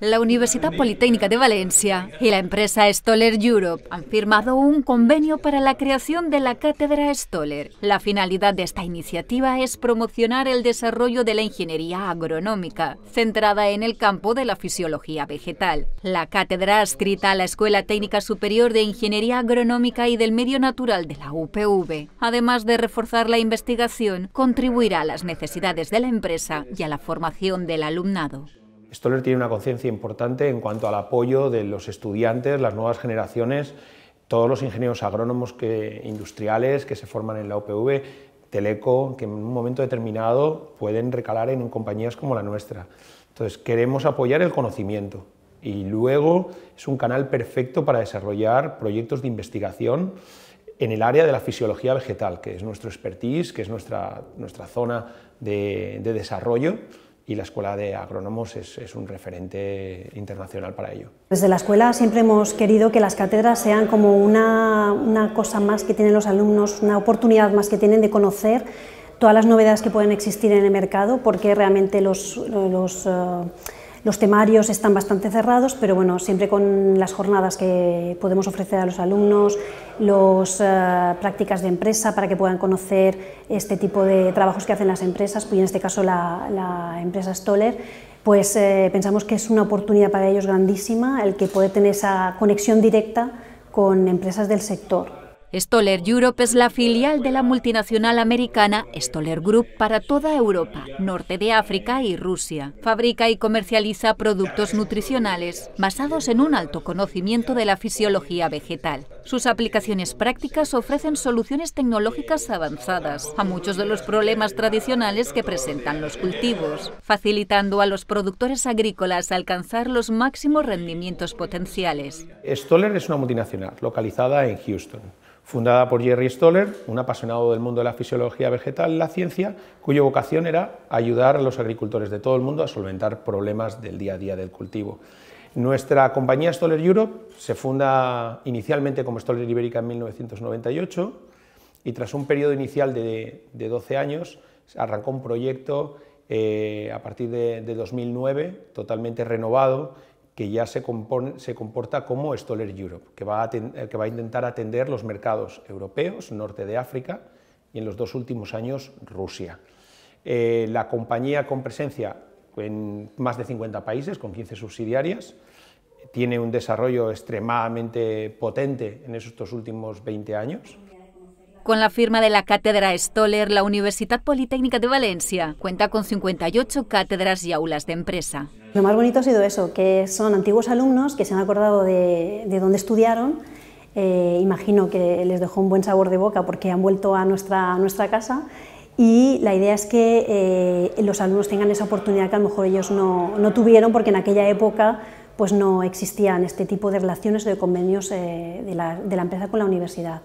la Universidad Politécnica de Valencia y la empresa Stoller Europe han firmado un convenio para la creación de la Cátedra Stoller. La finalidad de esta iniciativa es promocionar el desarrollo de la ingeniería agronómica, centrada en el campo de la fisiología vegetal. La cátedra adscrita a la Escuela Técnica Superior de Ingeniería Agronómica y del Medio Natural de la UPV, además de reforzar la investigación, contribuirá a las necesidades de la empresa y a la formación del alumnado. Stoller tiene una conciencia importante en cuanto al apoyo de los estudiantes, las nuevas generaciones, todos los ingenieros agrónomos industriales que se forman en la UPV, Teleco, que en un momento determinado pueden recalar en compañías como la nuestra. Entonces, queremos apoyar el conocimiento y luego es un canal perfecto para desarrollar proyectos de investigación en el área de la fisiología vegetal, que es nuestro expertise, que es nuestra, zona de desarrollo y la Escuela de Agrónomos es, un referente internacional para ello. Desde la escuela siempre hemos querido que las cátedras sean como una, cosa más que tienen los alumnos, una oportunidad más que tienen de conocer todas las novedades que pueden existir en el mercado, porque realmente los... Eh, los temarios están bastante cerrados, pero bueno, siempre con las jornadas que podemos ofrecer a los alumnos, las eh, prácticas de empresa para que puedan conocer este tipo de trabajos que hacen las empresas, y en este caso la, empresa Stoller pues eh, pensamos que es una oportunidad para ellos grandísima el que puede tener esa conexión directa con empresas del sector. Stoller Europe es la filial de la multinacional americana Stoller Group para toda Europa, norte de África y Rusia. Fabrica y comercializa productos nutricionales basados en un alto conocimiento de la fisiología vegetal. Sus aplicaciones prácticas ofrecen soluciones tecnológicas avanzadas a muchos de los problemas tradicionales que presentan los cultivos, facilitando a los productores agrícolas alcanzar los máximos rendimientos potenciales. Stoller es una multinacional localizada en Houston fundada por Jerry Stoller, un apasionado del mundo de la fisiología vegetal la ciencia, cuya vocación era ayudar a los agricultores de todo el mundo a solventar problemas del día a día del cultivo. Nuestra compañía Stoller Europe se funda inicialmente como Stoller Ibérica en 1998 y tras un periodo inicial de, 12 años arrancó un proyecto eh, a partir de, de 2009 totalmente renovado que ya se, comporta como Stoller Europe, que va, a eh, que va a intentar atender los mercados europeos, norte de África y en los dos últimos años Rusia. Eh, la compañía con presencia en más de 50 países, con 15 subsidiarias, tiene un desarrollo extremadamente potente en estos últimos 20 años con la firma de la Cátedra Stoller, la Universidad Politécnica de Valencia cuenta con 58 cátedras y aulas de empresa. Lo más bonito ha sido eso, que son antiguos alumnos que se han acordado de, dónde estudiaron. Eh, imagino que les dejó un buen sabor de boca porque han vuelto a nuestra, nuestra casa y la idea es que eh, los alumnos tengan esa oportunidad que a lo mejor ellos no, no tuvieron porque en aquella época pues no existían este tipo de relaciones o de convenios eh, de la empresa con la universidad.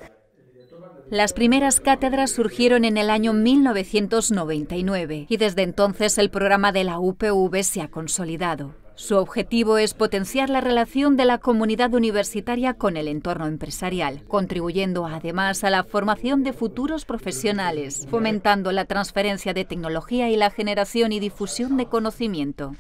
Las primeras cátedras surgieron en el año 1999 y desde entonces el programa de la UPV se ha consolidado. Su objetivo es potenciar la relación de la comunidad universitaria con el entorno empresarial, contribuyendo además a la formación de futuros profesionales, fomentando la transferencia de tecnología y la generación y difusión de conocimiento.